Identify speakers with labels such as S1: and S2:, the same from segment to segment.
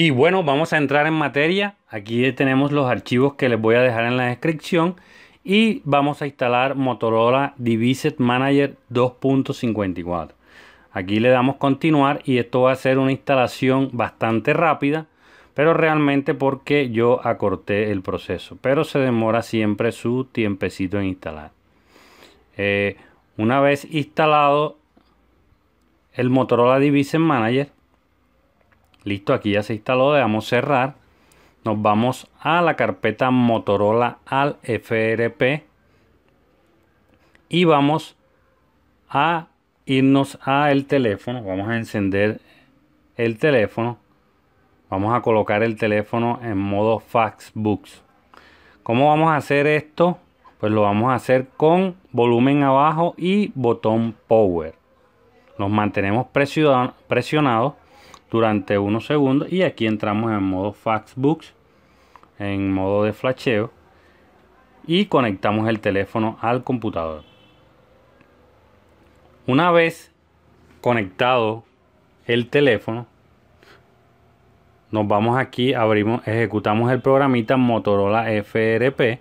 S1: Y bueno, vamos a entrar en materia. Aquí tenemos los archivos que les voy a dejar en la descripción. Y vamos a instalar Motorola Device Manager 2.54. Aquí le damos continuar y esto va a ser una instalación bastante rápida. Pero realmente porque yo acorté el proceso. Pero se demora siempre su tiempecito en instalar. Eh, una vez instalado el Motorola Division Manager, Listo, aquí ya se instaló, dejamos cerrar. Nos vamos a la carpeta Motorola al FRP y vamos a irnos a el teléfono. Vamos a encender el teléfono. Vamos a colocar el teléfono en modo Faxbooks. ¿Cómo vamos a hacer esto? Pues lo vamos a hacer con volumen abajo y botón power. Nos mantenemos presionados durante unos segundos y aquí entramos en modo FaxBooks, en modo de flasheo y conectamos el teléfono al computador. Una vez conectado el teléfono, nos vamos aquí, abrimos, ejecutamos el programita Motorola FRP.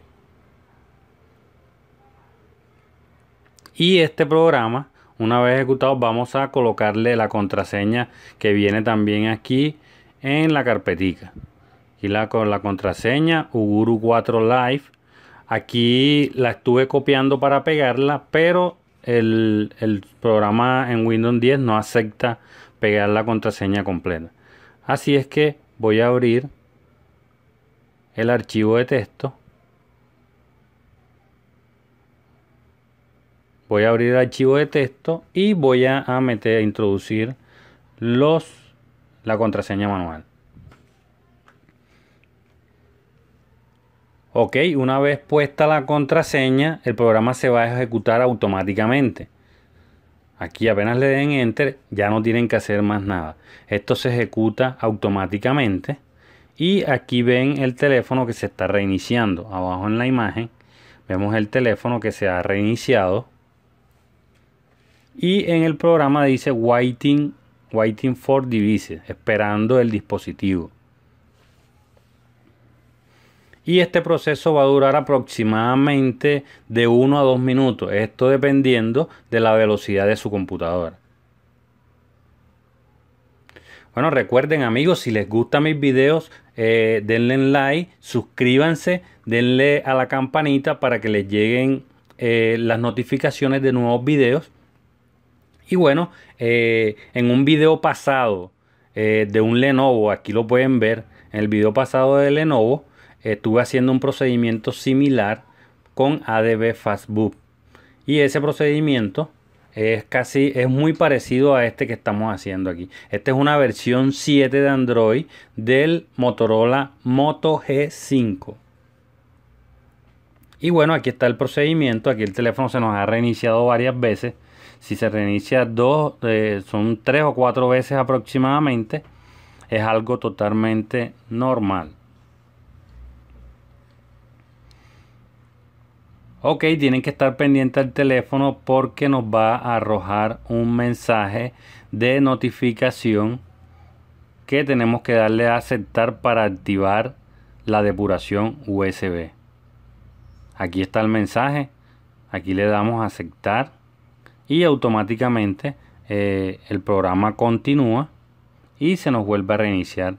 S1: Y este programa una vez ejecutado vamos a colocarle la contraseña que viene también aquí en la carpetica. Y la, con la contraseña Uguru 4 Live. Aquí la estuve copiando para pegarla, pero el, el programa en Windows 10 no acepta pegar la contraseña completa. Así es que voy a abrir el archivo de texto voy a abrir archivo de texto y voy a meter a introducir los la contraseña manual ok una vez puesta la contraseña el programa se va a ejecutar automáticamente aquí apenas le den enter ya no tienen que hacer más nada esto se ejecuta automáticamente y aquí ven el teléfono que se está reiniciando abajo en la imagen vemos el teléfono que se ha reiniciado y en el programa dice waiting, waiting for device, esperando el dispositivo. Y este proceso va a durar aproximadamente de 1 a 2 minutos, esto dependiendo de la velocidad de su computadora. Bueno, recuerden amigos, si les gustan mis videos, eh, denle like, suscríbanse, denle a la campanita para que les lleguen eh, las notificaciones de nuevos videos. Y bueno, eh, en un video pasado eh, de un Lenovo, aquí lo pueden ver, en el video pasado de Lenovo, eh, estuve haciendo un procedimiento similar con ADB Fastboot. Y ese procedimiento es casi, es muy parecido a este que estamos haciendo aquí. Esta es una versión 7 de Android del Motorola Moto G5. Y bueno, aquí está el procedimiento. Aquí el teléfono se nos ha reiniciado varias veces. Si se reinicia dos, eh, son tres o cuatro veces aproximadamente, es algo totalmente normal. Ok, tienen que estar pendiente al teléfono porque nos va a arrojar un mensaje de notificación que tenemos que darle a aceptar para activar la depuración USB. Aquí está el mensaje. Aquí le damos a aceptar y automáticamente eh, el programa continúa y se nos vuelve a reiniciar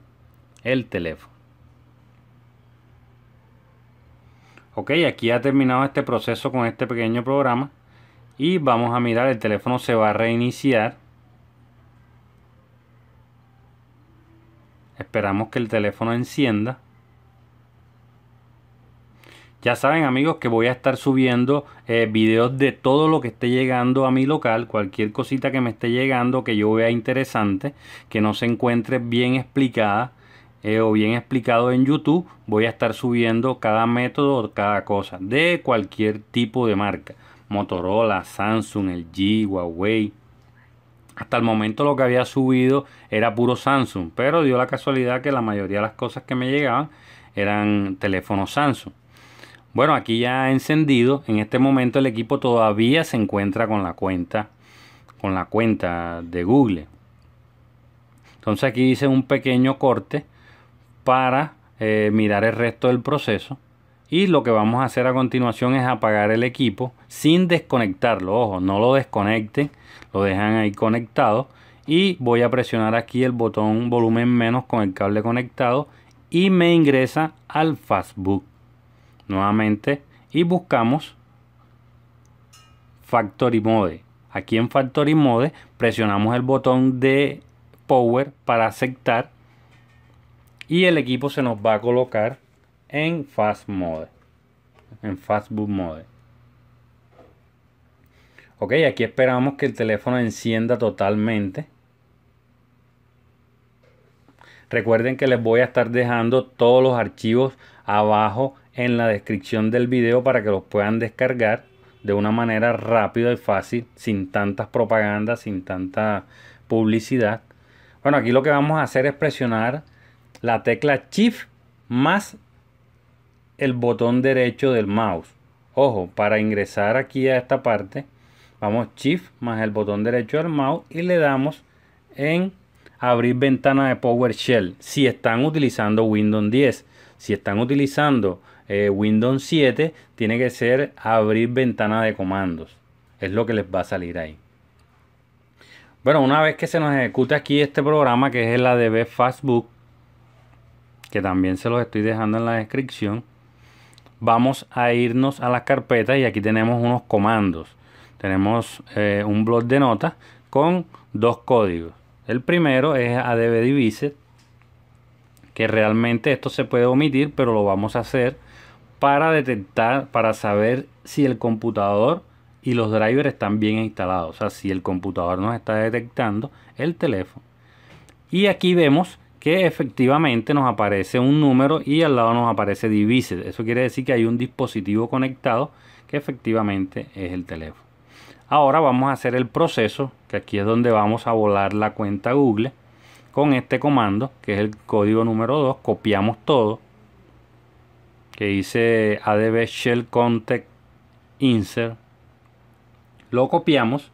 S1: el teléfono. Ok, aquí ha terminado este proceso con este pequeño programa y vamos a mirar, el teléfono se va a reiniciar. Esperamos que el teléfono encienda. Ya saben amigos que voy a estar subiendo eh, videos de todo lo que esté llegando a mi local, cualquier cosita que me esté llegando que yo vea interesante, que no se encuentre bien explicada eh, o bien explicado en YouTube, voy a estar subiendo cada método, cada cosa, de cualquier tipo de marca. Motorola, Samsung, el Huawei. Hasta el momento lo que había subido era puro Samsung, pero dio la casualidad que la mayoría de las cosas que me llegaban eran teléfonos Samsung. Bueno, aquí ya ha encendido, en este momento el equipo todavía se encuentra con la cuenta con la cuenta de Google. Entonces aquí hice un pequeño corte para eh, mirar el resto del proceso. Y lo que vamos a hacer a continuación es apagar el equipo sin desconectarlo. Ojo, no lo desconecten, lo dejan ahí conectado. Y voy a presionar aquí el botón volumen menos con el cable conectado y me ingresa al Facebook nuevamente y buscamos Factory Mode. Aquí en Factory Mode presionamos el botón de Power para aceptar y el equipo se nos va a colocar en Fast Mode. En fast boot Mode. Ok, aquí esperamos que el teléfono encienda totalmente. Recuerden que les voy a estar dejando todos los archivos abajo en la descripción del video para que los puedan descargar de una manera rápida y fácil, sin tantas propagandas, sin tanta publicidad. Bueno, aquí lo que vamos a hacer es presionar la tecla Shift más el botón derecho del mouse. Ojo, para ingresar aquí a esta parte, vamos Shift más el botón derecho del mouse y le damos en abrir ventana de PowerShell si están utilizando Windows 10. Si están utilizando eh, Windows 7 tiene que ser abrir ventana de comandos. Es lo que les va a salir ahí. Bueno, una vez que se nos ejecuta aquí este programa, que es el ADB Fastbook, que también se los estoy dejando en la descripción, vamos a irnos a las carpetas y aquí tenemos unos comandos. Tenemos eh, un blog de notas con dos códigos. El primero es ADB Divise, que realmente esto se puede omitir, pero lo vamos a hacer para detectar, para saber si el computador y los drivers están bien instalados. O sea, si el computador nos está detectando el teléfono. Y aquí vemos que efectivamente nos aparece un número y al lado nos aparece Divisor. Eso quiere decir que hay un dispositivo conectado que efectivamente es el teléfono. Ahora vamos a hacer el proceso, que aquí es donde vamos a volar la cuenta Google con este comando, que es el código número 2, copiamos todo, que dice adb shell context insert. Lo copiamos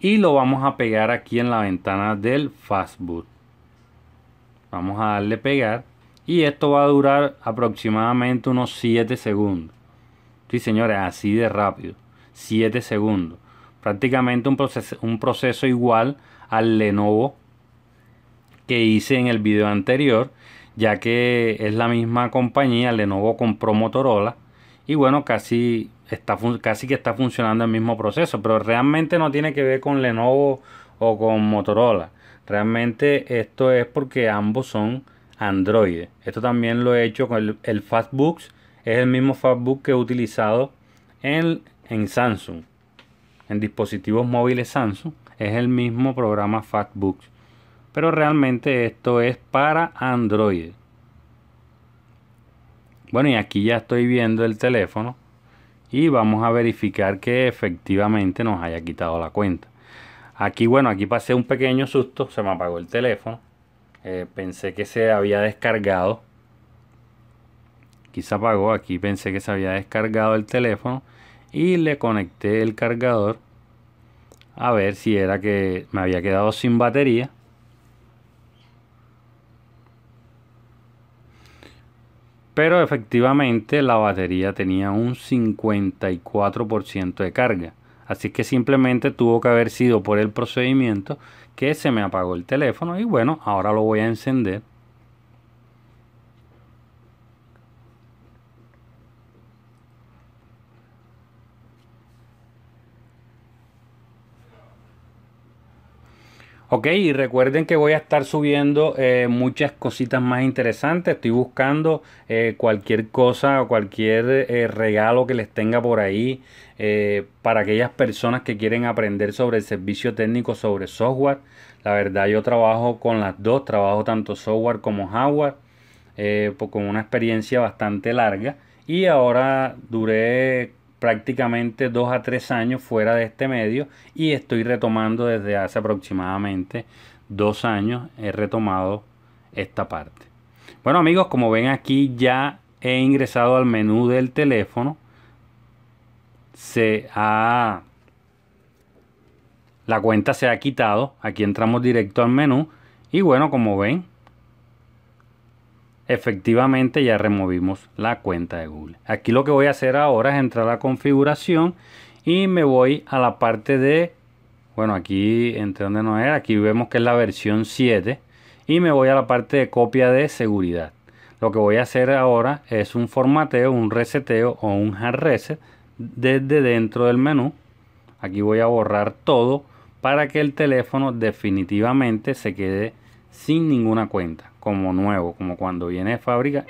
S1: y lo vamos a pegar aquí en la ventana del fastboot. Vamos a darle pegar y esto va a durar aproximadamente unos 7 segundos. Sí, señores, así de rápido. 7 segundos. Prácticamente un proceso, un proceso igual al Lenovo que hice en el video anterior ya que es la misma compañía, Lenovo compró Motorola y bueno, casi, está, casi que está funcionando el mismo proceso, pero realmente no tiene que ver con Lenovo o con Motorola. Realmente esto es porque ambos son Android. Esto también lo he hecho con el, Fastbooks. Es el mismo Fastbook que he utilizado en, en Samsung. En dispositivos móviles Samsung es el mismo programa Fastbooks pero realmente esto es para Android. Bueno, y aquí ya estoy viendo el teléfono y vamos a verificar que efectivamente nos haya quitado la cuenta. Aquí, bueno, aquí pasé un pequeño susto, se me apagó el teléfono. Eh, pensé que se había descargado. Aquí se apagó, aquí pensé que se había descargado el teléfono y le conecté el cargador a ver si era que me había quedado sin batería Pero efectivamente la batería tenía un 54% de carga. Así que simplemente tuvo que haber sido por el procedimiento que se me apagó el teléfono y bueno, ahora lo voy a encender Ok, y recuerden que voy a estar subiendo eh, muchas cositas más interesantes. Estoy buscando eh, cualquier cosa o cualquier eh, regalo que les tenga por ahí para aquellas personas que quieren aprender sobre el servicio técnico, sobre software. La verdad, yo trabajo con las dos, trabajo tanto software como hardware, pues con una experiencia bastante larga. Y ahora duré prácticamente dos a tres años fuera de este medio y estoy retomando desde hace aproximadamente dos años he retomado esta parte. Bueno amigos, como ven aquí ya he ingresado al menú del teléfono. Se ha... La cuenta se ha quitado. Aquí entramos directo al menú. Y bueno, como ven, efectivamente ya removimos la cuenta de Google. Aquí lo que voy a hacer ahora es entrar a la configuración y me voy a la parte de, bueno, aquí entre donde no era, aquí vemos que es la versión 7 y me voy a la parte de copia de seguridad. Lo que voy a hacer ahora es un formateo, un reseteo o un hard reset desde dentro del menú. Aquí voy a borrar todo para que el teléfono definitivamente se quede sin ninguna cuenta como nuevo, como cuando viene de fábrica